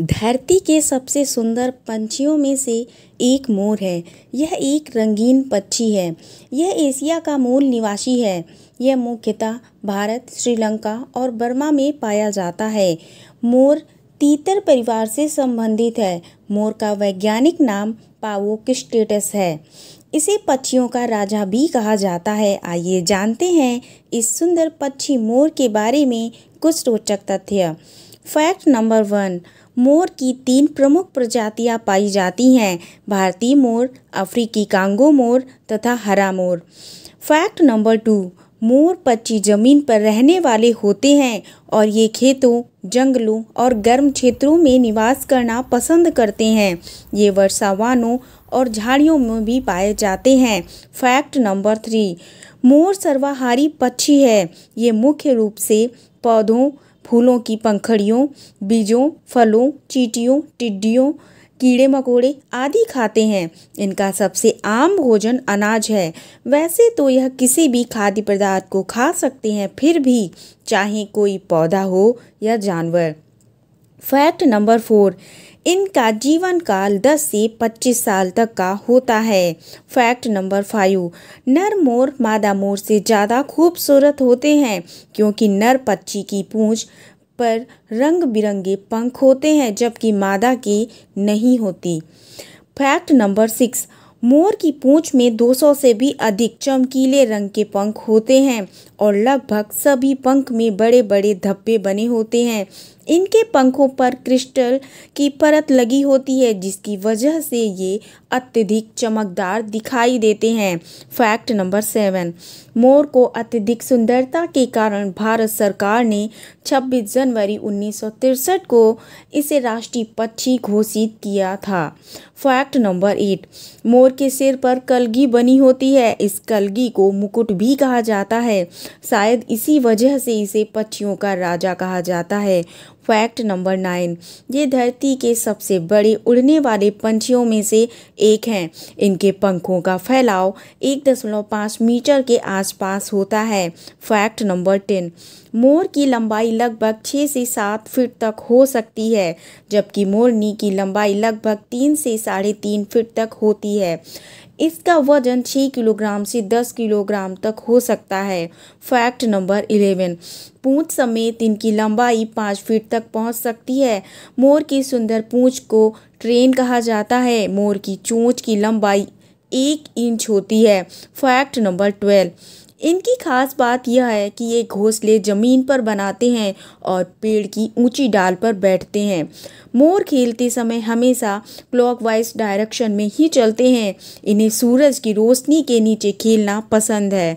धरती के सबसे सुंदर पंछियों में से एक मोर है यह एक रंगीन पक्षी है यह एशिया का मूल निवासी है यह मुख्यतः भारत श्रीलंका और बर्मा में पाया जाता है मोर तीतर परिवार से संबंधित है मोर का वैज्ञानिक नाम पावो किस्टेटस है इसे पक्षियों का राजा भी कहा जाता है आइए जानते हैं इस सुंदर पक्षी मोर के बारे में कुछ रोचक तथ्य फैक्ट नंबर वन मोर की तीन प्रमुख प्रजातियां पाई जाती हैं भारतीय मोर अफ्रीकी कांगो मोर तथा हरा मोर फैक्ट नंबर टू मोर पक्षी जमीन पर रहने वाले होते हैं और ये खेतों जंगलों और गर्म क्षेत्रों में निवास करना पसंद करते हैं ये वर्षावानों और झाड़ियों में भी पाए जाते हैं फैक्ट नंबर थ्री मोर सर्वाहारी पक्षी है ये मुख्य रूप से पौधों फूलों की पंखड़ियों बीजों फलों चीटियों टिड्डियों कीड़े मकोड़े आदि खाते हैं इनका सबसे आम भोजन अनाज है वैसे तो यह किसी भी खाद्य पदार्थ को खा सकते हैं फिर भी चाहे कोई पौधा हो या जानवर फैक्ट नंबर फोर इनका जीवन काल 10 से 25 साल तक का होता है फैक्ट नंबर फाइव नर मोर मादा मोर से ज़्यादा खूबसूरत होते हैं क्योंकि नर पक्षी की पूंछ पर रंग बिरंगे पंख होते हैं जबकि मादा की नहीं होती फैक्ट नंबर सिक्स मोर की पूंछ में 200 से भी अधिक चमकीले रंग के पंख होते हैं और लगभग सभी पंख में बड़े बड़े धब्बे बने होते हैं इनके पंखों पर क्रिस्टल की परत लगी होती है जिसकी वजह से ये अत्यधिक चमकदार दिखाई देते हैं फैक्ट नंबर सेवन मोर को अत्यधिक सुंदरता के कारण भारत सरकार ने 26 जनवरी उन्नीस को इसे राष्ट्रीय पक्षी घोषित किया था फैक्ट नंबर एट मोर के सिर पर कलगी बनी होती है इस कलगी को मुकुट भी कहा जाता है शायद इसी वजह से इसे पक्षियों का राजा कहा जाता है फैक्ट नंबर नाइन ये धरती के सबसे बड़े उड़ने वाले पंछियों में से एक हैं इनके पंखों का फैलाव एक दशमलव पाँच मीटर के आसपास होता है फैक्ट नंबर टेन मोर की लंबाई लगभग छः से सात फीट तक हो सकती है जबकि मोरनी की लंबाई लगभग तीन से साढ़े तीन फीट तक होती है इसका वजन छः किलोग्राम से दस किलोग्राम तक हो सकता है फैक्ट नंबर इलेवन पूंछ समेत इनकी लंबाई पाँच फीट तक पहुंच सकती है मोर की सुंदर पूंछ को ट्रेन कहा जाता है मोर की चोंच की लंबाई एक इंच होती है फैक्ट नंबर ट्वेल्व इनकी खास बात यह है कि ये घोंसले ज़मीन पर बनाते हैं और पेड़ की ऊंची डाल पर बैठते हैं मोर खेलते समय हमेशा क्लॉकवाइज डायरेक्शन में ही चलते हैं इन्हें सूरज की रोशनी के नीचे खेलना पसंद है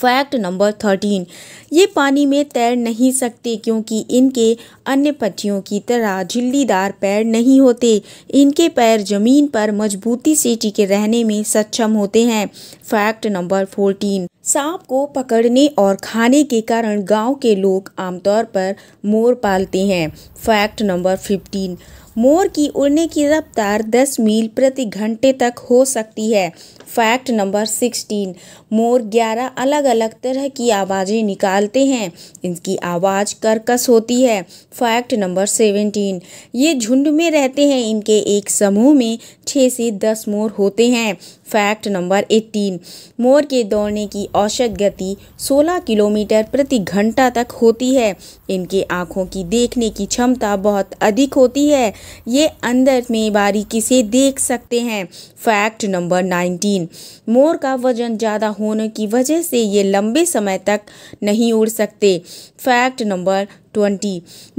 फैक्ट नंबर थर्टीन ये पानी में तैर नहीं सकते क्योंकि इनके अन्य पक्षियों की तरह झिल्लीदार पैर नहीं होते इनके पैर जमीन पर मजबूती से टिके रहने में सक्षम होते हैं फैक्ट नंबर फोर्टीन सांप को पकड़ने और खाने के कारण गांव के लोग आमतौर पर मोर पालते हैं फैक्ट नंबर फिफ्टीन मोर की उड़ने की रफ्तार 10 मील प्रति घंटे तक हो सकती है फैक्ट नंबर 16 मोर 11 अलग अलग तरह की आवाज़ें निकालते हैं इनकी आवाज़ कर्कश होती है फैक्ट नंबर 17 ये झुंड में रहते हैं इनके एक समूह में 6 से 10 मोर होते हैं फैक्ट नंबर 18 मोर के दौड़ने की औसत गति 16 किलोमीटर प्रति घंटा तक होती है इनके आँखों की देखने की क्षमता बहुत अधिक होती है ये अंदर में बारीकी से देख सकते हैं फैक्ट नंबर 19 मोर का वजन ज़्यादा होने की वजह से ये लंबे समय तक नहीं उड़ सकते फैक्ट नंबर ट्वेंटी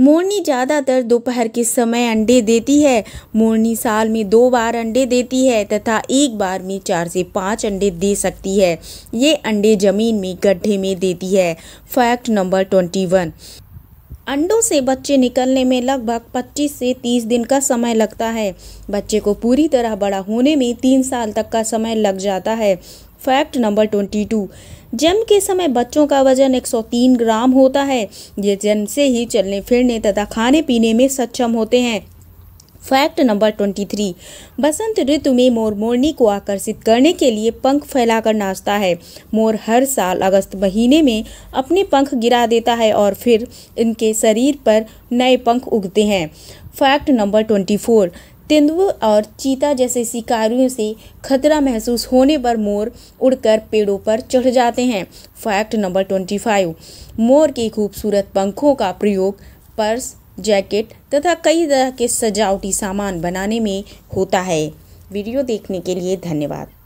मोरनी ज़्यादातर दोपहर के समय अंडे देती है मोरनी साल में दो बार अंडे देती है तथा एक बार में चार से पाँच अंडे दे सकती है ये अंडे जमीन में गड्ढे में देती है फैक्ट नंबर ट्वेंटी वन अंडों से बच्चे निकलने में लगभग 25 से 30 दिन का समय लगता है बच्चे को पूरी तरह बड़ा होने में तीन साल तक का समय लग जाता है फैक्ट नंबर ट्वेंटी टू जन्म के समय बच्चों का वजन 103 ग्राम होता है ये जन्म से ही चलने फिरने तथा खाने पीने में सक्षम होते हैं फैक्ट नंबर ट्वेंटी थ्री बसंत ऋतु में मोर मोरनी को आकर्षित करने के लिए पंख फैलाकर नाचता है मोर हर साल अगस्त महीने में अपने पंख गिरा देता है और फिर इनके शरीर पर नए पंख उगते हैं फैक्ट नंबर ट्वेंटी फोर तेंदुए और चीता जैसे शिकारियों से खतरा महसूस होने पर मोर उड़कर पेड़ों पर चढ़ जाते हैं फैक्ट नंबर ट्वेंटी फाइव मोर के खूबसूरत पंखों का प्रयोग पर्स जैकेट तथा कई तरह के सजावटी सामान बनाने में होता है वीडियो देखने के लिए धन्यवाद